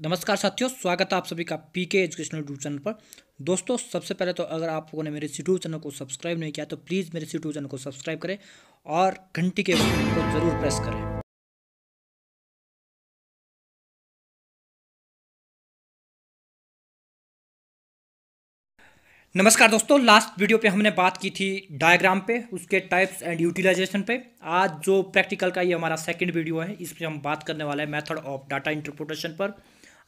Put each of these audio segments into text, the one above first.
नमस्कार साथियों स्वागत है आप सभी का पी के एजुकेशनल यूट्यूब चैनल पर दोस्तों सबसे पहले तो अगर आप लोगों ने मेरे यूट्यूब चैनल को सब्सक्राइब नहीं किया तो प्लीज़ मेरे यूट्यूब चैनल को सब्सक्राइब करें और घंटी के बटन को ज़रूर प्रेस करें नमस्कार दोस्तों लास्ट वीडियो पे हमने बात की थी डायग्राम पे उसके टाइप्स एंड यूटिलाइजेशन पे आज जो प्रैक्टिकल का ये हमारा सेकंड वीडियो है इस पर हम बात करने वाले हैं मेथड ऑफ डाटा इंटरप्रिटेशन पर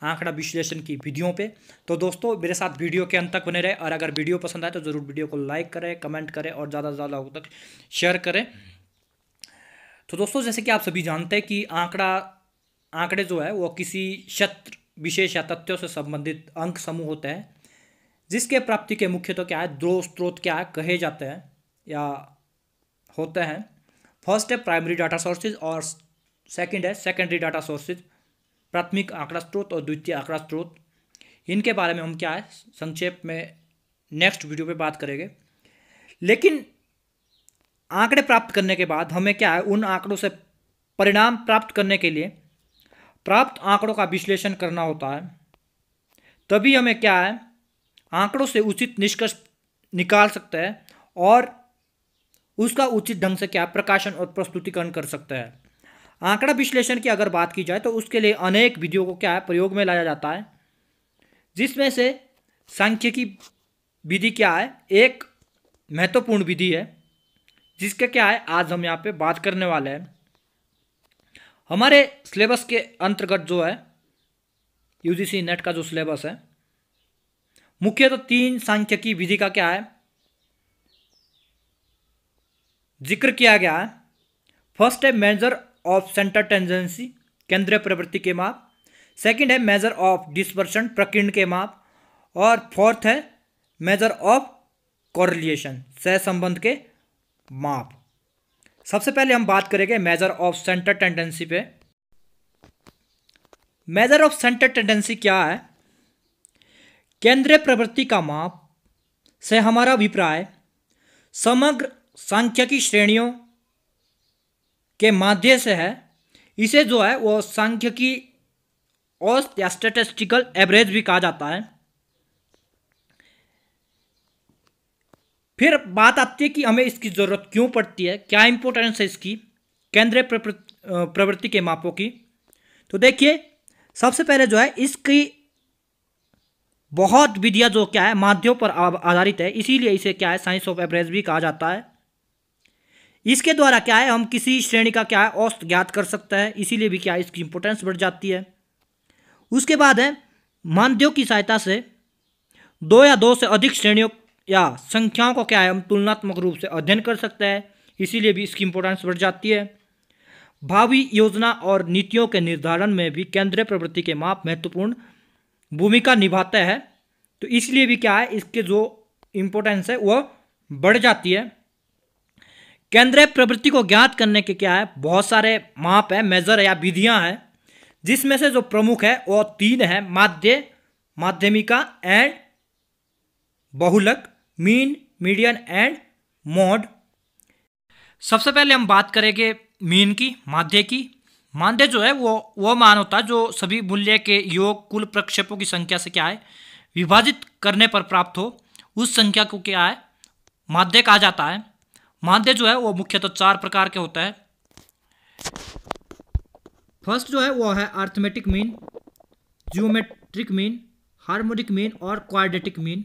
आंकड़ा विश्लेषण की विधियों पे तो दोस्तों मेरे साथ वीडियो के अंत तक बने रहे और अगर वीडियो पसंद आए तो ज़रूर वीडियो को लाइक करें कमेंट करें और ज़्यादा से ज़्यादा लोगों तक शेयर करें तो दोस्तों जैसे कि आप सभी जानते हैं कि आंकड़ा आंकड़े जो है वो किसी क्षेत्र विशेष या तथ्यों से संबंधित अंक समूह होते हैं जिसके प्राप्ति के मुख्य तो क्या है दो स्रोत क्या है कहे जाते हैं या होते हैं फर्स्ट है प्राइमरी डाटा सोर्सेज और सेकंड है सेकेंडरी डाटा सोर्सेज प्राथमिक आंकड़ा स्रोत और द्वितीय आंकड़ा स्रोत इनके बारे में हम क्या है संक्षेप में नेक्स्ट वीडियो पे बात करेंगे लेकिन आंकड़े प्राप्त करने के बाद हमें क्या है उन आंकड़ों से परिणाम प्राप्त करने के लिए प्राप्त आंकड़ों का विश्लेषण करना होता है तभी हमें क्या है आंकड़ों से उचित निष्कर्ष निकाल सकते हैं और उसका उचित ढंग से क्या प्रकाशन और प्रस्तुतिकरण कर सकते हैं आंकड़ा विश्लेषण की अगर बात की जाए तो उसके लिए अनेक विधियों को क्या है प्रयोग में लाया जाता है जिसमें से सांख्यिकी विधि क्या है एक महत्वपूर्ण विधि है जिसका क्या है आज हम यहाँ पे बात करने वाले हैं हमारे सिलेबस के अंतर्गत जो है यूजीसी नेट का जो सिलेबस है मुख्य तो तीन सांख्यिकी विधि का क्या है जिक्र किया गया है फर्स्ट है मेजर ऑफ सेंटर टेंजेंसी केंद्रीय प्रवृत्ति के माप सेकंड है मेजर ऑफ डिस्पर्शन प्रकीर्ण के माप और फोर्थ है मेजर ऑफ कॉरिलिएशन सह संबंध के माप सबसे पहले हम बात करेंगे मेजर ऑफ सेंटर टेंडेंसी पे मेजर ऑफ सेंटर टेंडेंसी क्या है केंद्रीय प्रवृत्ति का माप से हमारा अभिप्राय समग्र सांख्यिकी श्रेणियों के माध्यम से है इसे जो है वो सांख्यिकी औस्त या स्टेटिस्टिकल एवरेज भी कहा जाता है फिर बात आती है कि हमें इसकी ज़रूरत क्यों पड़ती है क्या इंपोर्टेंस है इसकी केंद्रीय प्रवृत्ति के मापों की तो देखिए सबसे पहले जो है इसकी बहुत विधियाँ जो क्या है माध्यम पर आधारित है इसीलिए इसे क्या है साइंस ऑफ एवरेज भी कहा जाता है इसके द्वारा क्या है हम किसी श्रेणी का क्या है औस्त ज्ञात कर सकता है इसीलिए भी क्या है इसकी इंपोर्टेंस बढ़ जाती है उसके बाद है मानदेव की सहायता से दो या दो से अधिक श्रेणियों या संख्याओं को क्या है हम तुलनात्मक रूप से अध्ययन कर सकते हैं इसीलिए भी इसकी इंपोर्टेंस बढ़ जाती है भावी योजना और नीतियों के निर्धारण में भी केंद्रीय प्रवृत्ति के माप महत्वपूर्ण भूमिका निभाते हैं तो इसलिए भी क्या है इसके जो इम्पोर्टेंस है वह बढ़ जाती है केंद्रीय प्रवृत्ति को ज्ञात करने के क्या है बहुत सारे माप है मेजर है या विधियां हैं जिसमें से जो प्रमुख है वो तीन है माध्य माध्यमिका एंड बहुलक मीन मीडियन एंड मोड सबसे पहले हम बात करेंगे मीन की माध्य की माध्य जो है वो वो मान होता है जो सभी मूल्य के योग कुल प्रक्षेपों की संख्या से क्या है विभाजित करने पर प्राप्त हो उस संख्या को क्या है माध्य कहा जाता है माध्य जो है वो मुख्यतः तो चार प्रकार के होता है फर्स्ट जो है वो है arithmetic mean geometric mean harmonic mean और क्वाड्रेटिक मीन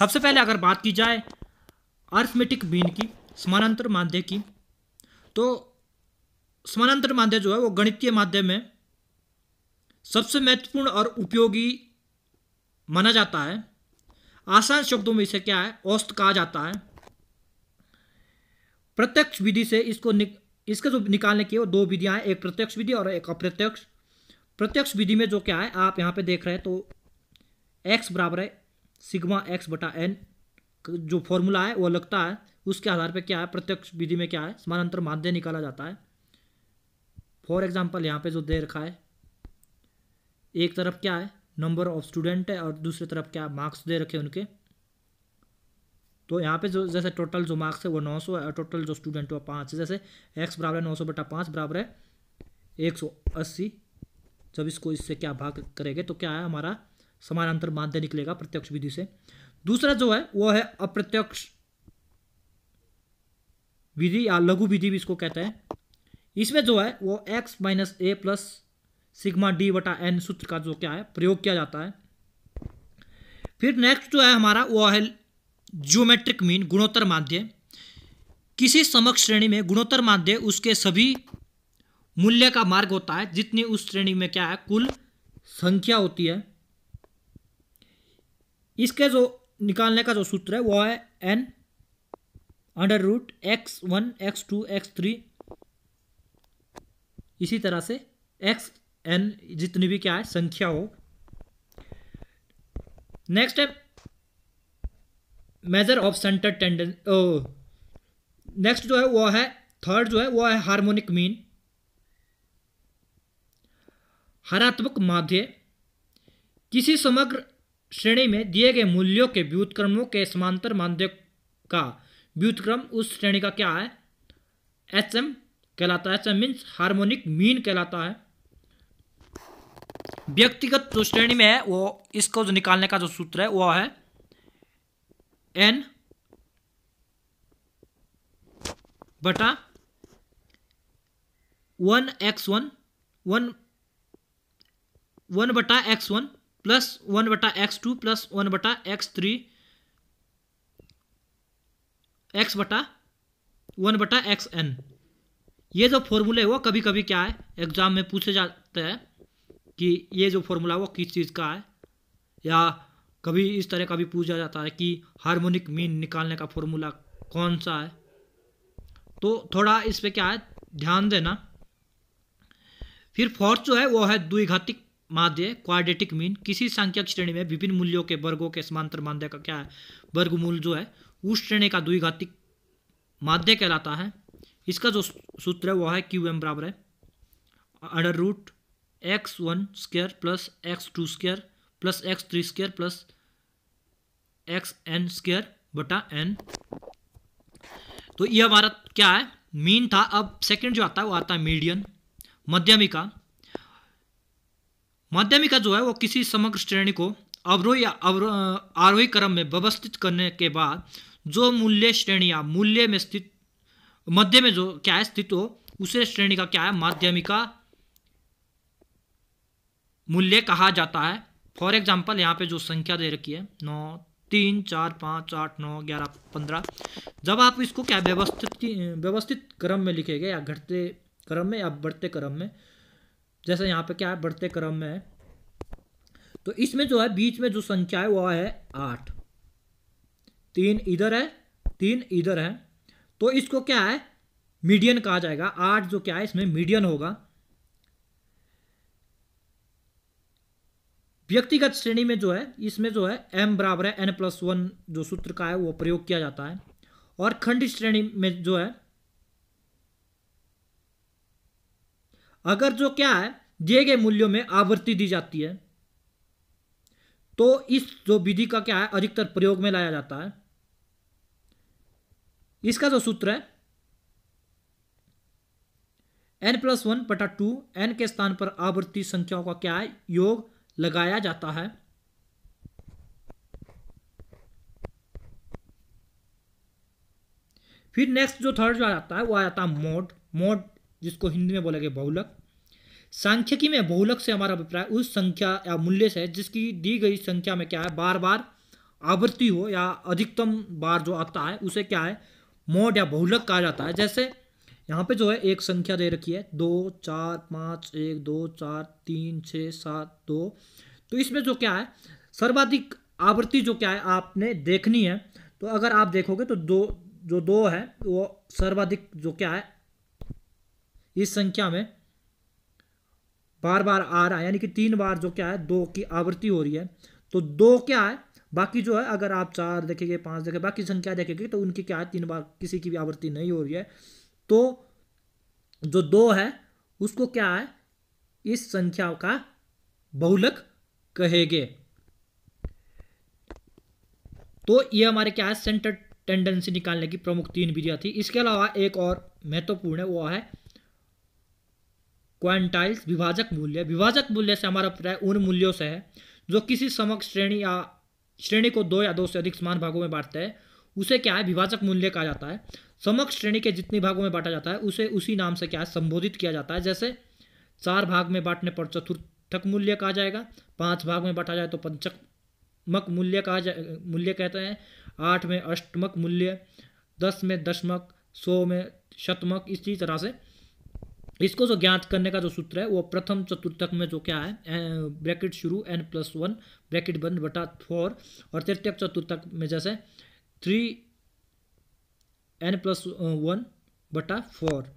सबसे पहले अगर बात की जाए आर्थमेटिक मीन की समानांतर माध्य की तो समानांतर माध्य जो है वो गणितीय माध्य में सबसे महत्वपूर्ण और उपयोगी माना जाता है आसान शब्दों में इसे क्या है औस्त कहा जाता है प्रत्यक्ष विधि से इसको निक, इसका जो निकालने की वो दो विधियाँ हैं एक प्रत्यक्ष विधि और एक अप्रत्यक्ष प्रत्यक्ष विधि में जो क्या है आप यहाँ पे देख रहे हैं तो एक्स बराबर है सिग्मा एक्स बटा एन जो फॉर्मूला है वो लगता है उसके आधार पे क्या है प्रत्यक्ष विधि में क्या है समानांतर माध्य निकाला जाता है फॉर एग्जाम्पल यहाँ पे जो दे रखा है एक तरफ क्या है नंबर ऑफ स्टूडेंट है और दूसरी तरफ क्या मार्क्स दे रखे उनके तो यहाँ पे जो जैसे टोटल जो मार्क्स है वो नौ सौ टोटल जो स्टूडेंट है पाँच जैसे एक्स बराबर है नौ सौ बटा पाँच बराबर है एक सौ अस्सी जब इसको इससे क्या भाग करेंगे तो क्या है हमारा समानांतर माध्य निकलेगा प्रत्यक्ष विधि से दूसरा जो है वो है अप्रत्यक्ष विधि या लघु विधि भी इसको कहते हैं इसमें जो है वो x minus a plus sigma d बटा एन सूत्र का जो क्या है प्रयोग किया जाता है फिर नेक्स्ट जो है हमारा वो है ज्योमेट्रिक मीन गुणोत्तर माध्य किसी समक्ष श्रेणी में गुणोत्तर माध्य उसके सभी मूल्य का मार्ग होता है जितनी उस श्रेणी में क्या है कुल संख्या होती है इसके जो निकालने का जो सूत्र है वह है n under root x one x two x three इसी तरह से एक्स एन जितनी भी क्या है संख्या हो नेक्स्ट है measure of centre tendency next जो है वो है थर्ड जो है वो है हार्मोनिक मीन हरात्मक माध्य किसी समग्र श्रेणी में दिए गए मूल्यों के व्युतक्रमों के समांतर माध्य का व्युतक्रम उस श्रेणी का क्या है एच एम कहलाता है H M means harmonic mean कहलाता है व्यक्तिगत जो श्रेणी में है वो इसको जो निकालने का जो सूत्र है वो है एन बटा one x one one one बटा एक्स वन प्लस वन बटा एक्स टू प्लस वन बटा एक्स थ्री एक्स बटा वन बटा एक्स एन ये जो फॉर्मूला है वो कभी कभी क्या है एग्जाम में पूछे जाते हैं कि ये जो फॉर्मूला वो किस चीज़ का है या कभी इस तरह का भी पूछा जाता है कि हार्मोनिक मीन निकालने का फॉर्मूला कौन सा है तो थोड़ा इस पर क्या है ध्यान देना फिर फोर्थ जो है वो है द्विघातिक माध्य क्वाड्रेटिक मीन किसी संख्यक श्रेणी में विभिन्न मूल्यों के वर्गों के समांतर माध्य का क्या है वर्गमूल जो है उस श्रेणी का द्विघातिक माध्य कहलाता है इसका जो सूत्र है वो है क्यू एम बराबर है under root x one square plus x two square plus x three square plus x n square बटा एन तो ये हमारा क्या है मीन था अब सेकंड जो आता है वो आता है मीडियन मध्यमिका माध्यमिका जो है वो किसी समग्र श्रेणी को अवरोह या आरोही क्रम में व्यवस्थित करने के बाद जो मूल्य श्रेणी या मूल्य में स्थित मध्य में जो क्या है स्थित हो उसे श्रेणी का क्या है माध्यमिका मूल्य कहा जाता है फॉर एग्जाम्पल यहाँ पे जो संख्या दे रखी है नौ तीन चार पाँच आठ नौ ग्यारह पंद्रह जब आप इसको क्या व्यवस्थित व्यवस्थित क्रम में लिखेंगे या घटते क्रम में या बढ़ते क्रम में जैसे यहाँ पे क्या है बढ़ते क्रम में है तो इसमें जो है बीच में जो संख्या है वह है आठ तीन इधर है तीन इधर है तो इसको क्या है मीडियन कहा जाएगा आठ जो क्या है इसमें मीडियन होगा व्यक्तिगत श्रेणी में जो है इसमें जो है एम बराबर है एन प्लस वन जो सूत्र का है वो प्रयोग किया जाता है और खंड श्रेणी में जो है अगर जो क्या है दिए गए मूल्यों में आवृत्ति दी जाती है तो इस जो विधि का क्या है अधिकतर प्रयोग में लाया जाता है इसका जो सूत्र है एन प्लस वन पटा टू एन के स्थान पर आवृत्ति संख्याओं का क्या है योग लगाया जाता है फिर नेक्स्ट जो थर्ड जो आता है वो आ जाता है मोड मोड जिसको हिंदी में बोलेंगे बहुलक सांख्यिकी में बहुलक से हमारा अभिप्राय उस संख्या या मूल्य से जिसकी दी गई संख्या में क्या है बार बार आवृत्ति हो या अधिकतम बार जो आता है उसे क्या है मोड या बहुलक कहा जाता है जैसे यहाँ पे जो है एक संख्या दे रखी है दो चार पाँच एक दो चार तीन छः सात दो तो इसमें जो क्या है सर्वाधिक आवृत्ति जो क्या है आपने देखनी है तो अगर आप देखोगे तो दो जो दो है वो सर्वाधिक जो क्या है इस संख्या में बार बार आ रहा है यानी कि तीन बार जो क्या है दो की आवृत्ति हो रही है तो दो क्या है बाकी जो है अगर आप चार देखेंगे पाँच देखेंगे बाकी संख्या देखेंगे तो उनकी क्या है तीन बार किसी की भी आवृत्ति नहीं हो रही है तो जो दो है उसको क्या है इस संख्या का बहुलक कहेंगे तो ये हमारे क्या है सेंटर टेंडेंसी निकालने की प्रमुख तीन विधियां थी इसके अलावा एक और महत्वपूर्ण है वो है क्वांटाइल्स विभाजक मूल्य विभाजक मूल्य से हमारा प्राय उन मूल्यों से है जो किसी समक्ष श्रेणी या श्रेणी को दो या दो से अधिक समान भागों में बांटते हैं उसे क्या है विभाजक मूल्य कहा जाता है समक्ष श्रेणी के जितने भागों में बांटा जाता है उसे उसी नाम से क्या है संबोधित किया जाता है जैसे चार भाग में बांटने पर चतुर्थक मूल्य कहा जाएगा पांच भाग में बांटा जाए तो पंचमक मूल्य कहा जाए मूल्य कहते हैं आठ में अष्टमक मूल्य दस में दशमक सौ में शतमक इसी तरह से इसको जो ज्ञात करने का जो सूत्र है वो प्रथम चतुर्थक में जो क्या है ब्रैकेट शुरू एन प्लस वन ब्रैकेट बंद बटा फोर और तृतीय चतुर्थक में जैसे थ्री एन प्लस वन बटा फोर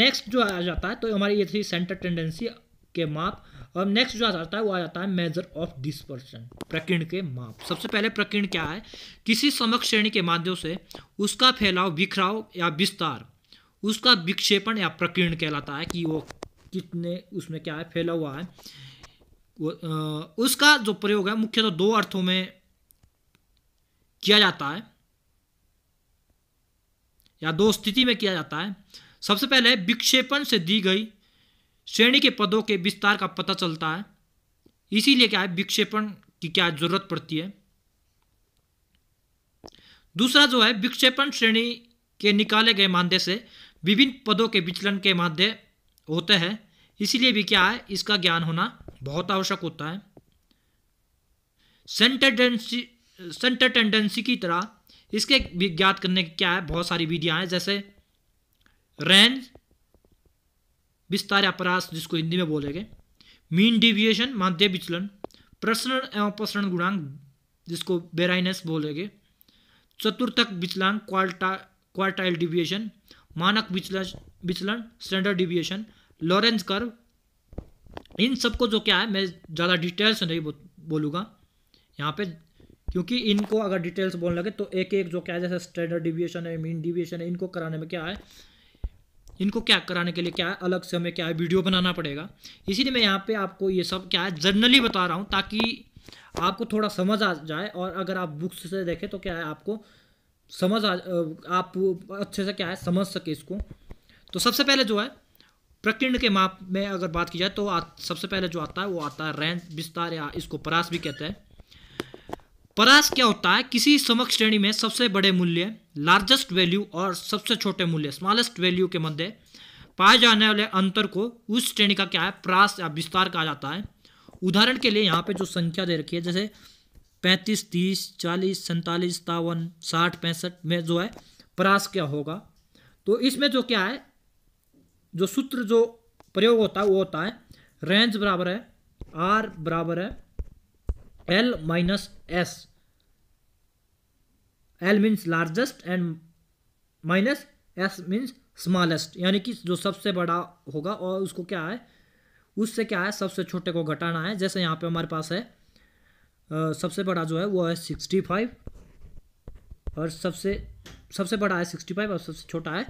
नेक्स्ट जो आ जाता है तो हमारी ये थी सेंटर टेंडेंसी के माप और नेक्स्ट जो आ जाता है वो आ जाता है मेजर ऑफ डिस्पर्शन प्रकीर्ण के माप सबसे पहले प्रकीर्ण क्या है किसी समक श्रेणी के माध्यम से उसका फैलाव बिखराव या विस्तार उसका विक्षेपण या प्रकीर्ण कहलाता है कि वो कितने उसमें क्या है फैला हुआ है वो, आ, उसका जो प्रयोग है मुख्यतः तो दो अर्थों में किया जाता है या दो स्थिति में किया जाता है सबसे पहले विक्षेपण से दी गई श्रेणी के पदों के विस्तार का पता चलता है इसीलिए क्या है विक्षेपण की क्या जरूरत पड़ती है दूसरा जो है विक्षेपण श्रेणी के निकाले गए मानदेय से विभिन्न पदों के विचलन के माध्यम होते हैं इसीलिए भी क्या है इसका ज्ञान होना बहुत आवश्यक होता है सेंटेंडेंसी सेंटर टेंडेंसी की तरह इसके ज्ञात करने की क्या है बहुत सारी विधियां हैं जैसे रेंज विस्तार अपराध जिसको हिंदी में बोलेंगे मीन डिविएशन माध्य विचलन प्रसरण एवं प्रसरण गुणांक जिसको बेराइनस बोलेंगे चतुर्थक विचलांक क्वाल्टा क्वार्टाइल डिविएशन मानक विचलन विचलन स्टैंडर्ड डिविएशन लॉरेंज कर्व इन सबको जो क्या है मैं ज़्यादा डिटेल से नहीं बोलूँगा यहाँ पे क्योंकि इनको अगर डिटेल्स बोलने लगे तो एक एक जो क्या है जैसे स्टैंडर्ड डिविएशन है मीन डिविएशन है इनको कराने में क्या है इनको क्या कराने के लिए क्या है अलग से हमें क्या है वीडियो बनाना पड़ेगा इसीलिए मैं यहाँ पे आपको ये सब क्या है जर्नली बता रहा हूँ ताकि आपको थोड़ा समझ आ जाए और अगर आप बुक्स से देखें तो क्या है आपको समझ आ आप अच्छे से क्या है समझ सके इसको तो सबसे पहले जो है प्रकीर्ण के माप में अगर बात की जाए तो सबसे पहले जो आता है वो आता है रैंज विस्तार या इसको परास भी कहते हैं परास क्या होता है किसी समक श्रेणी में सबसे बड़े मूल्य लार्जेस्ट वैल्यू और सबसे छोटे मूल्य स्मॉलेस्ट वैल्यू के मध्य पाए जाने वाले अंतर को उस श्रेणी का क्या है प्रास या विस्तार कहा जाता है उदाहरण के लिए यहाँ पे जो संख्या दे रखी है जैसे पैंतीस तीस चालीस सैंतालीस सत्तावन साठ पैंसठ में जो है परास क्या होगा तो इसमें जो क्या है जो सूत्र जो प्रयोग होता है वो होता है रेंज बराबर है आर बराबर है L minus S L means largest and minus S means smallest यानी कि जो सबसे बड़ा होगा और उसको क्या है उससे क्या है सबसे छोटे को घटाना है जैसे यहाँ पे हमारे पास है आ, सबसे बड़ा जो है वो है सिक्सटी फाइव और सबसे सबसे बड़ा है सिक्सटी फाइव और सबसे छोटा है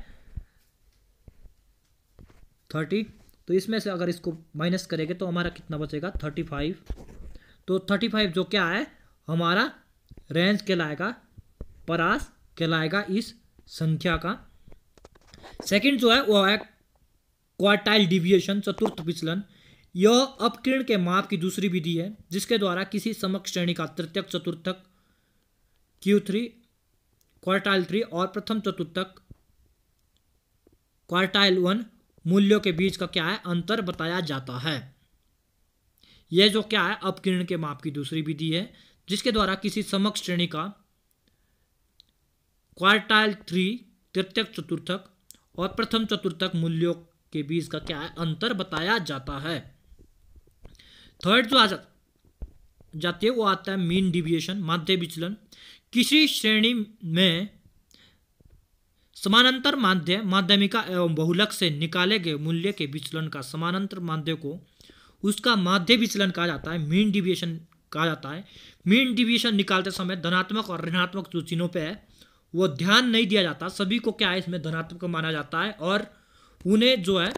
थर्टी तो इसमें से अगर इसको माइनस करेंगे तो हमारा कितना बचेगा थर्टी फाइव तो थर्टी फाइव जो क्या है हमारा रेंज कहलाएगा परास कहलाएगा इस संख्या का सेकंड जो है वो है क्वार्टाइल डिविएशन चतुर्थ विचलन यह अपकिरण के माप की दूसरी विधि है जिसके द्वारा किसी समक्ष श्रेणी का तृतीयक चतुर्थक क्यू थ्री क्वार्टाइल थ्री और प्रथम चतुर्थक क्वार्टाइल वन मूल्यों के बीच का क्या है अंतर बताया जाता है यह जो क्या है अपकिरण के माप की दूसरी विधि है जिसके द्वारा किसी समक्ष श्रेणी का क्वार्टाइल थ्री तृतीयक चतुर्थक और प्रथम चतुर्थक मूल्यों के बीच का क्या है अंतर बताया जाता है थर्ड जो आ जा, जाती है वो आता है मीन डिविएशन माध्य विचलन किसी श्रेणी में समानांतर माध्य माध्यमिका एवं बहुलक से निकाले गए मूल्य के विचलन का समानांतर माध्य को उसका माध्य विचलन कहा जाता है मीन डिविएशन कहा जाता है मीन डिविएशन निकालते समय धनात्मक और ऋणात्मक जो चिन्हों पर है वो ध्यान नहीं दिया जाता सभी को क्या है इसमें धनात्मक माना जाता है और उन्हें जो है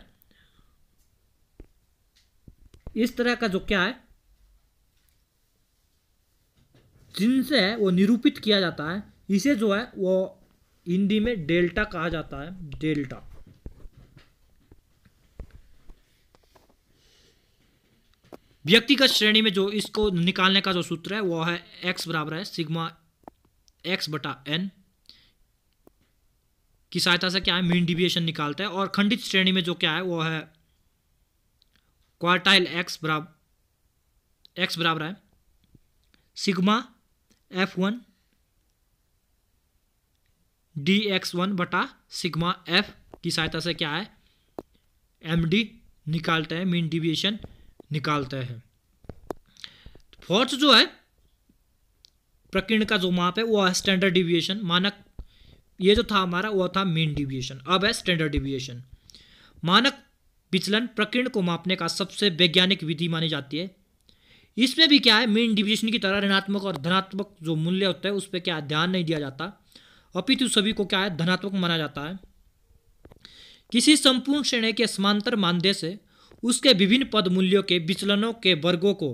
इस तरह का जो क्या है जिनसे है वो निरूपित किया जाता है इसे जो है वो हिंदी में डेल्टा कहा जाता है डेल्टा व्यक्तिगत श्रेणी में जो इसको निकालने का जो सूत्र है वो है एक्स बराबर है सिग्मा एक्स बटा एन की सहायता से क्या है मीन डिविएशन निकालते हैं और खंडित श्रेणी में जो क्या है वो है क्वार्टाइल एक्स बराबर एक्स बराबर है sigma f one d x one बटा सिग्मा एफ की सहायता से क्या है एम डी निकालते हैं मीन डिविएशन निकालते हैं फोर्थ जो है प्रकीर्ण का जो माप है वो है स्टैंडर्ड डिविएशन मानक ये जो था हमारा वो था मीन डिविएशन अब है स्टैंडर्ड डिविएशन मानक विचलन प्रकीर्ण को मापने का सबसे वैज्ञानिक विधि मानी जाती है इसमें भी क्या है मेन डिविएशन की तरह ऋणात्मक और धनात्मक जो मूल्य होता है उस पर क्या ध्यान नहीं दिया जाता अपितु सभी को क्या है धनात्मक माना जाता है किसी संपूर्ण श्रेणी के समांतर मानदेय से उसके विभिन्न पद मूल्यों के विचलनों के वर्गों को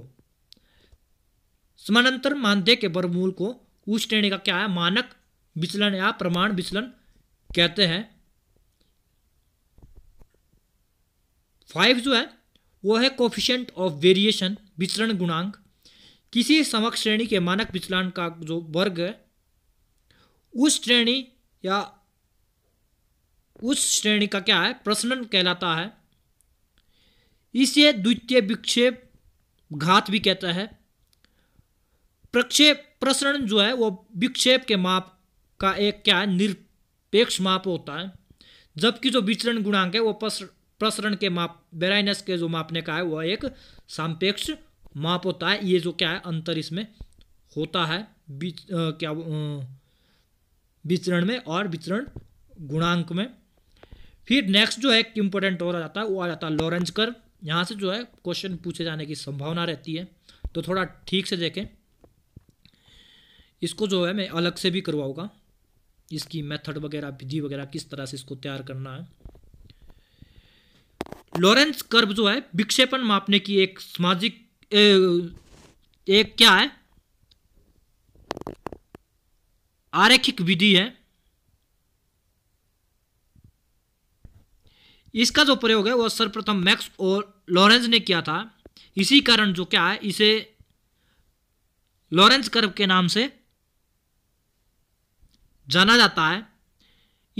समानांतर मानदेय के वर्गमूल को उस श्रेणी का क्या है मानक विचलन या प्रमाण विचलन कहते हैं फाइव जो है वो है कोफिशियंट ऑफ वेरिएशन विचलन गुणांक किसी समक श्रेणी के मानक विचलन का जो वर्ग है उस श्रेणी या उस श्रेणी का क्या है प्रश्न कहलाता है इसे द्वितीय विक्षेप घात भी कहता है प्रक्षेप प्रसरण जो है वो विक्षेप के माप का एक क्या है निरपेक्ष माप होता है जबकि जो विचरण गुणांक है वो प्रसरण के माप बेराइनस के जो मापने का है वह एक सापेक्ष माप होता है ये जो क्या है अंतर इसमें होता है बीच क्या विचरण में और विचरण गुणांक में फिर नेक्स्ट जो है इंपॉर्टेंट और आ जाता है वो आ जाता है लॉरेंज कर्व यहाँ से जो है क्वेश्चन पूछे जाने की संभावना रहती है तो थोड़ा ठीक से देखें इसको जो है मैं अलग से भी करवाऊँगा इसकी मेथड वगैरह विधि वगैरह किस तरह से इसको तैयार करना है लॉरेंस कर्व जो है विक्षेपण मापने की एक सामाजिक एक क्या है आरेखिक विधि है इसका जो प्रयोग है वह सर्वप्रथम मैक्स और लॉरेंस ने किया था इसी कारण जो क्या है इसे लॉरेंस कर्व के नाम से जाना जाता है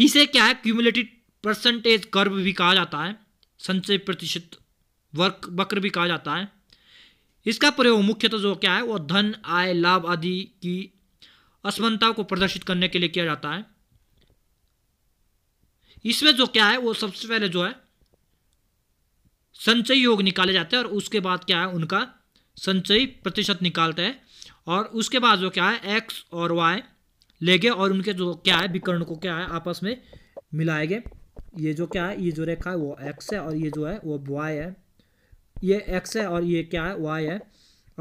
इसे क्या है क्यूमुलेटिव परसेंटेज कर्व भी कहा जाता है संचय प्रतिशत वर्क वक्र भी कहा जाता है इसका प्रयोग मुख्यतः तो जो क्या है वह धन आय लाभ आदि की असमानता को प्रदर्शित करने के लिए किया जाता है इसमें जो क्या है वो सबसे पहले जो है संचय योग निकाले जाते हैं और उसके बाद क्या है उनका संचयी प्रतिशत निकालते हैं और उसके बाद जो क्या है एक्स और वाई लेंगे और उनके जो क्या है विकर्ण को क्या है आपस में मिलाएंगे ये जो क्या है ये जो रेखा है वो एक्स है और ये जो है वो वाई है ये एक्स है और ये क्या है वाई है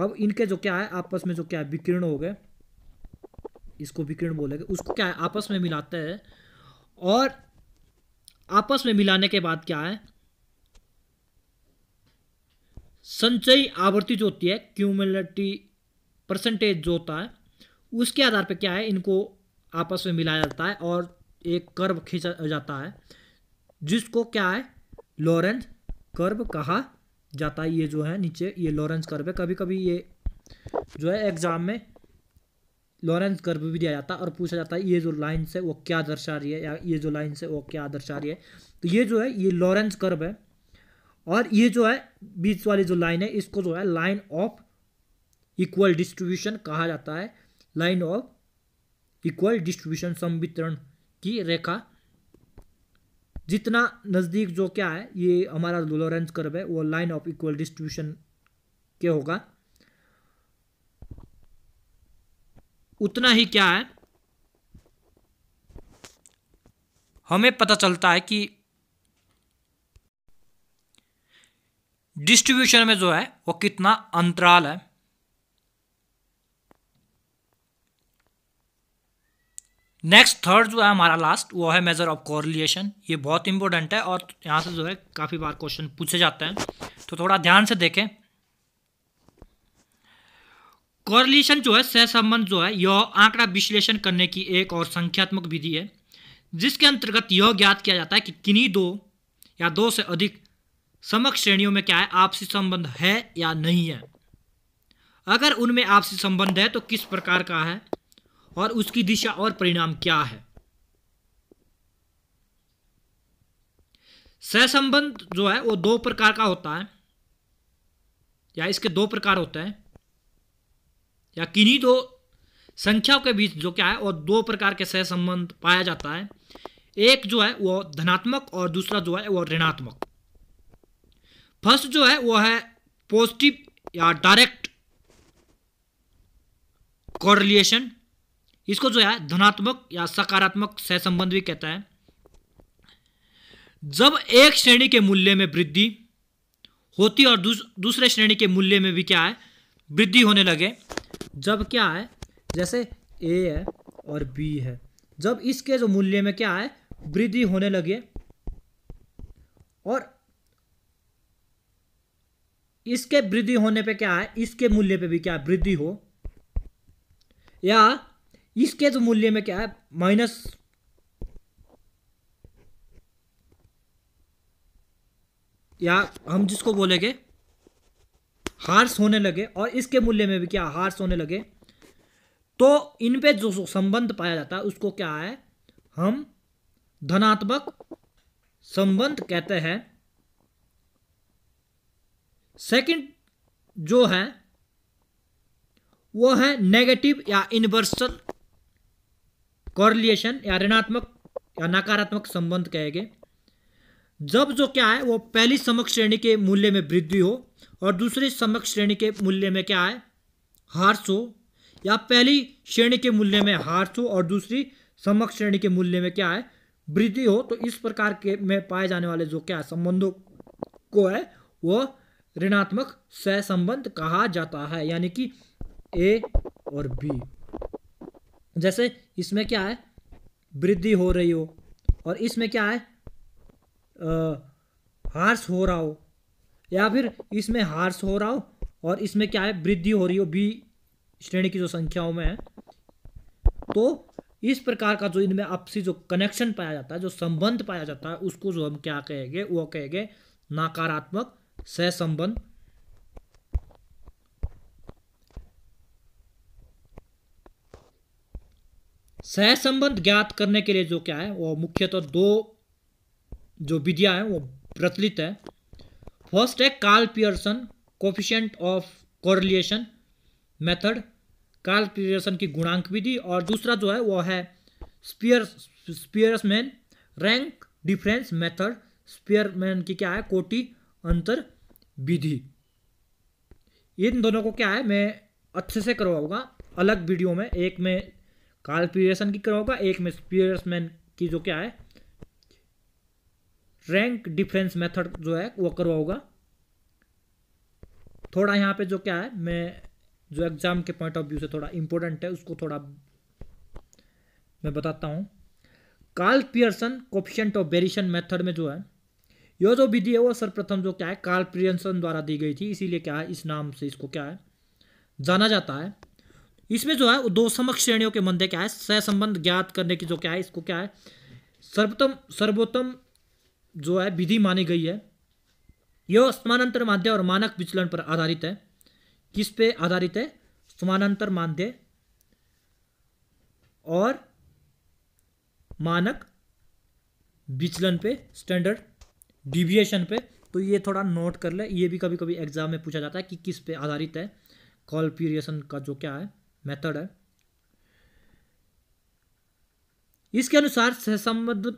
अब इनके जो क्या है आपस में जो क्या है विकिरण हो गए इसको विकिरण बोलेंगे उसको क्या है आपस में मिलाते हैं और आपस में मिलाने के बाद क्या है संचयी आवृत्ति जो होती है क्यूमुलेटी परसेंटेज जो होता है उसके आधार पर क्या है इनको आपस में मिलाया जाता है और एक कर्व खींचा जाता है जिसको क्या है लॉरेंस कर्व कहा जाता है ये जो है नीचे ये लॉरेंस कर्व है कभी कभी ये जो है एग्ज़ाम में लॉरेंस कर्व भी दिया जाता है और पूछा जाता है ये जो लाइन है वो क्या दर्शा रही है या ये जो लाइन है वो क्या दर्शा रही है तो ये जो है ये लॉरेंस कर्व है और ये जो है बीच वाली जो लाइन है इसको जो है लाइन ऑफ इक्वल डिस्ट्रीब्यूशन कहा जाता है लाइन ऑफ इक्वल डिस्ट्रीब्यूशन संवितरण की रेखा जितना नज़दीक जो क्या है ये हमारा लोलोरेंज कर्व है वो लाइन ऑफ इक्वल डिस्ट्रीब्यूशन के होगा उतना ही क्या है हमें पता चलता है कि डिस्ट्रीब्यूशन में जो है वो कितना अंतराल है नेक्स्ट थर्ड जो है हमारा लास्ट वो है मेजर ऑफ कॉरिलेशन ये बहुत इंपॉर्टेंट है और यहां से जो है काफ़ी बार क्वेश्चन पूछे जाते हैं तो थोड़ा ध्यान से देखें कॉरिलेशन जो है सहसंबंध जो है यह आंकड़ा विश्लेषण करने की एक और संख्यात्मक विधि है जिसके अंतर्गत यह ज्ञात किया जाता है कि किन्हीं दो या दो से अधिक समक्ष श्रेणियों में क्या है आपसी संबंध है या नहीं है अगर उनमें आपसी संबंध है तो किस प्रकार का है और उसकी दिशा और परिणाम क्या है सहसंबंध जो है वो दो प्रकार का होता है या इसके दो प्रकार होते हैं या किन्हीं दो संख्याओं के बीच जो क्या है और दो प्रकार के सहसंबंध पाया जाता है एक जो है वो धनात्मक और दूसरा जो है वो ऋणात्मक फर्स्ट जो है वो है पॉजिटिव या डायरेक्ट कॉरिलेशन इसको जो है धनात्मक या सकारात्मक सहसंबंध भी कहता है जब एक श्रेणी के मूल्य में वृद्धि होती और दूस, दूसरे श्रेणी के मूल्य में भी क्या है वृद्धि होने लगे जब क्या है जैसे ए है और बी है जब इसके जो मूल्य में क्या है वृद्धि होने लगे और इसके वृद्धि होने पे क्या है इसके मूल्य पे भी क्या वृद्धि हो या इसके जो मूल्य में क्या है माइनस या हम जिसको बोलेंगे हार्स होने लगे और इसके मूल्य में भी क्या हार्स होने लगे तो इन पे जो संबंध पाया जाता है उसको क्या है हम धनात्मक संबंध कहते हैं सेकंड जो है वो है नेगेटिव या इनवर्सल कॉरिलेशन या ऋणात्मक या नकारात्मक संबंध कहेंगे जब जो क्या है वो पहली समक्ष श्रेणी के मूल्य में वृद्धि हो और दूसरी समक्ष श्रेणी के मूल्य में क्या है हार्स हो या पहली श्रेणी के मूल्य में हार्स हो और दूसरी समक्ष श्रेणी के मूल्य में क्या है वृद्धि हो तो इस प्रकार के में पाए जाने वाले जो क्या संबंधों को है वह ऋणात्मक सहसंबंध कहा जाता है यानी कि ए और बी जैसे इसमें क्या है वृद्धि हो रही हो और इसमें क्या है हार्स हो रहा हो या फिर इसमें हार्स हो रहा हो और इसमें क्या है वृद्धि हो रही हो बी श्रेणी की जो संख्याओं में है तो इस प्रकार का जो इनमें आपसी जो कनेक्शन पाया जाता है जो संबंध पाया जाता है उसको जो हम क्या कहेंगे वो कहेंगे नकारात्मक सहसंबंध सहसंबंध ज्ञात करने के लिए जो क्या है वो मुख्यतः तो दो जो विधियां हैं वो प्रचलित है फर्स्ट है Karl Pearson coefficient of correlation method Karl Pearson की गुणांक विधि और दूसरा जो है वो है Spear Spearman rank difference method Spearman की क्या है कोटी अंतर विधि इन दोनों को क्या है मैं अच्छे से करवाऊंगा अलग वीडियो में एक में कार्ल पीयर्सन की करवाऊंगा एक में स्पीयर्समैन की जो क्या है रैंक डिफरेंस मेथड जो है वो करवाऊंगा थोड़ा यहाँ पे जो क्या है मैं जो एग्ज़ाम के पॉइंट ऑफ व्यू से थोड़ा इंपॉर्टेंट है उसको थोड़ा मैं बताता हूँ Karl Pearson coefficient of variation method में जो है यह जो विधि है वो सर्वप्रथम जो क्या है कार्ल प्रियंसन द्वारा दी गई थी इसीलिए क्या है इस नाम से इसको क्या है जाना जाता है इसमें जो है दो समक्ष श्रेणियों के मध्य क्या है सहसंबंध ज्ञात करने की जो क्या है इसको क्या है सर्वोत्तम सर्वोत्तम जो है विधि मानी गई है यह समानांतर माध्य और मानक विचलन पर आधारित है किस पे आधारित है समानांतर माध्य और मानक विचलन पे स्टैंडर्ड डिविएशन पे तो ये थोड़ा नोट कर ले ये भी कभी कभी एग्जाम में पूछा जाता है कि किस पे आधारित है कॉल का जो क्या है मेथड है इसके अनुसार सहसंबद्ध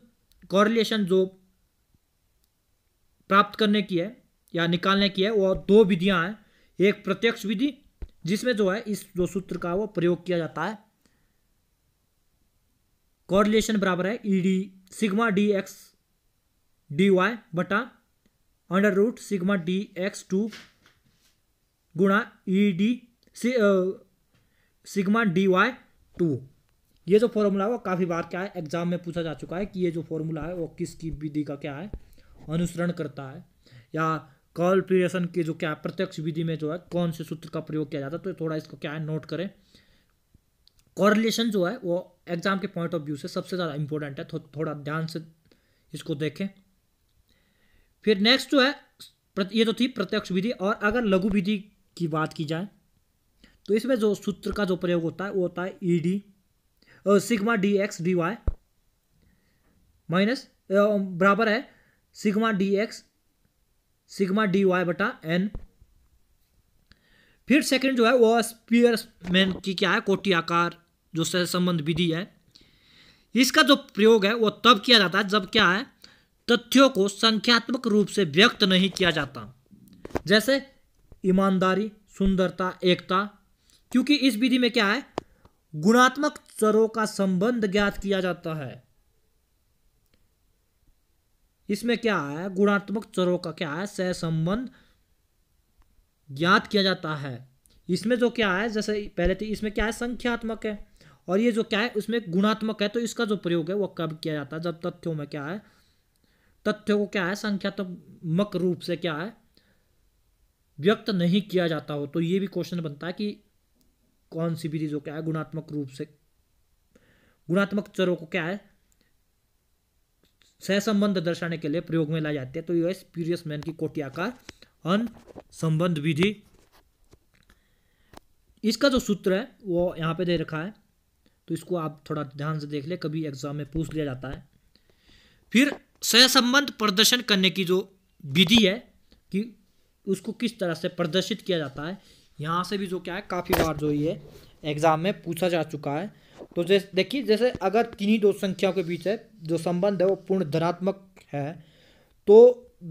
कॉरिलेशन जो प्राप्त करने की है या निकालने की है वो दो विधियां हैं एक प्रत्यक्ष विधि जिसमें जो है इस जो सूत्र का वो प्रयोग किया जाता है कॉरिलेशन बराबर है ED sigma d x d y बटा under root sigma d x two गुणा E D C sigma d y two ये जो फॉर्मूला है वो काफ़ी बार क्या है एग्जाम में पूछा जा चुका है कि ये जो फॉर्मूला है वो किसकी विधि का क्या है अनुसरण करता है या कॉल प्रियसन के जो क्या है प्रत्यक्ष विधि में जो है कौन से सूत्र का प्रयोग किया जाता है तो थोड़ा इसको क्या है नोट करें कॉरिलेशन जो है वो एग्जाम के पॉइंट ऑफ व्यू से सबसे ज़्यादा इंपॉर्टेंट है थो, थोड़ा ध्यान से इसको देखें फिर नेक्स्ट जो है ये तो थी प्रत्यक्ष विधि और अगर लघु विधि की बात की जाए तो इसमें जो सूत्र का जो प्रयोग होता है वो होता है E D sigma d x d y minus बराबर है sigma d x sigma d y बटा एन फिर सेकंड जो है वो मैन की क्या है कोटि आकार जो सह संबंध विधि है इसका जो प्रयोग है वो तब किया जाता है जब क्या है तथ्यों को संख्यात्मक रूप से व्यक्त नहीं किया जाता जैसे ईमानदारी सुंदरता एकता क्योंकि इस विधि में क्या है गुणात्मक चरों का संबंध ज्ञात किया जाता है इसमें क्या है गुणात्मक चरों का क्या है सह संबंध ज्ञात किया जाता है इसमें जो क्या है जैसे पहले तो इसमें क्या है संख्यात्मक है और ये जो क्या है उसमें गुणात्मक है तो इसका जो प्रयोग है वो कब किया जाता है जब तथ्यों में क्या है तथ्य को क्या है संख्यात्मक रूप से क्या है व्यक्त नहीं किया जाता हो तो ये भी क्वेश्चन बनता है कि कौन सी विधि जो क्या है गुणात्मक रूप से गुणात्मक चरों को क्या है सहसंबंध दर्शाने के लिए प्रयोग में लाई जाती है तो यह स्पीरियस मैन की कोटिया का अन संबंध विधि इसका जो सूत्र है वो यहाँ पे दे रखा है तो इसको आप थोड़ा ध्यान से देख ले कभी एग्जाम में पूछ लिया जाता है फिर सहसंबंध प्रदर्शन करने की जो विधि है कि उसको किस तरह से प्रदर्शित किया जाता है यहाँ से भी जो क्या है काफ़ी बार जो ये एग्ज़ाम में पूछा जा चुका है तो जैसे देखिए जैसे अगर तीन ही दो संख्याओं के बीच है जो संबंध है वो पूर्ण धनात्मक है तो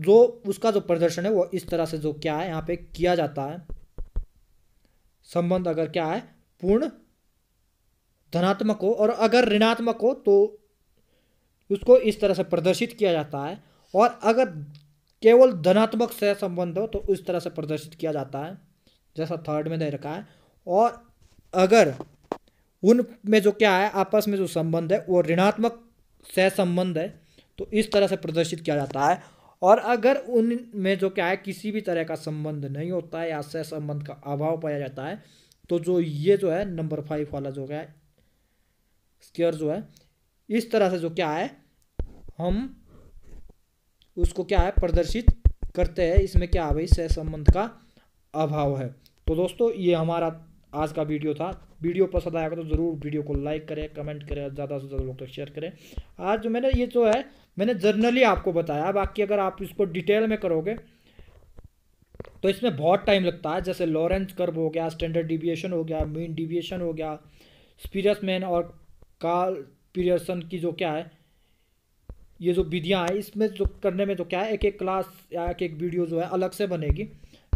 जो उसका जो प्रदर्शन है वो इस तरह से जो क्या है यहाँ पे किया जाता है संबंध अगर क्या है पूर्ण धनात्मक हो और अगर ऋणात्मक हो तो उसको इस तरह से प्रदर्शित किया जाता है और अगर केवल धनात्मक सह संबंध हो तो इस तरह से प्रदर्शित किया जाता है जैसा थर्ड में दे रखा है और अगर उन में जो क्या है आपस में जो संबंध है वो ऋणात्मक सह संबंध है तो इस तरह से प्रदर्शित किया जाता है और अगर उन में जो क्या है किसी भी तरह का संबंध नहीं होता है या सह संबंध का अभाव पाया जाता है तो जो ये जो है नंबर फाइव वाला जो क्या है स्केयर जो है इस तरह से जो क्या है हम उसको क्या है प्रदर्शित करते हैं इसमें क्या है भाई सहसंबंध का अभाव है तो दोस्तों ये हमारा आज का वीडियो था वीडियो पसंद आएगा तो ज़रूर वीडियो को लाइक करें कमेंट करें ज़्यादा से ज़्यादा लोग तक शेयर करें आज जो मैंने ये जो है मैंने जर्नली आपको बताया बाकी अगर आप इसको डिटेल में करोगे तो इसमें बहुत टाइम लगता है जैसे लॉरेंस कर्व हो गया स्टैंडर्ड डिविएशन हो गया मीन डिविएशन हो गया स्पीरसमैन और कार्ल पीरियसन की जो क्या है ये जो विधियाँ हैं इसमें जो करने में तो क्या है एक एक क्लास या एक एक वीडियो जो है अलग से बनेगी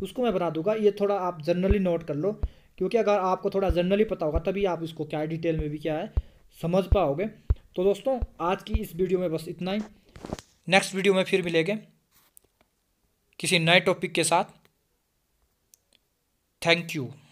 उसको मैं बना दूंगा ये थोड़ा आप जनरली नोट कर लो क्योंकि अगर आपको थोड़ा जनरली पता होगा तभी आप इसको क्या डिटेल में भी क्या है समझ पाओगे तो दोस्तों आज की इस वीडियो में बस इतना ही नेक्स्ट वीडियो में फिर मिलेंगे किसी नए टॉपिक के साथ थैंक यू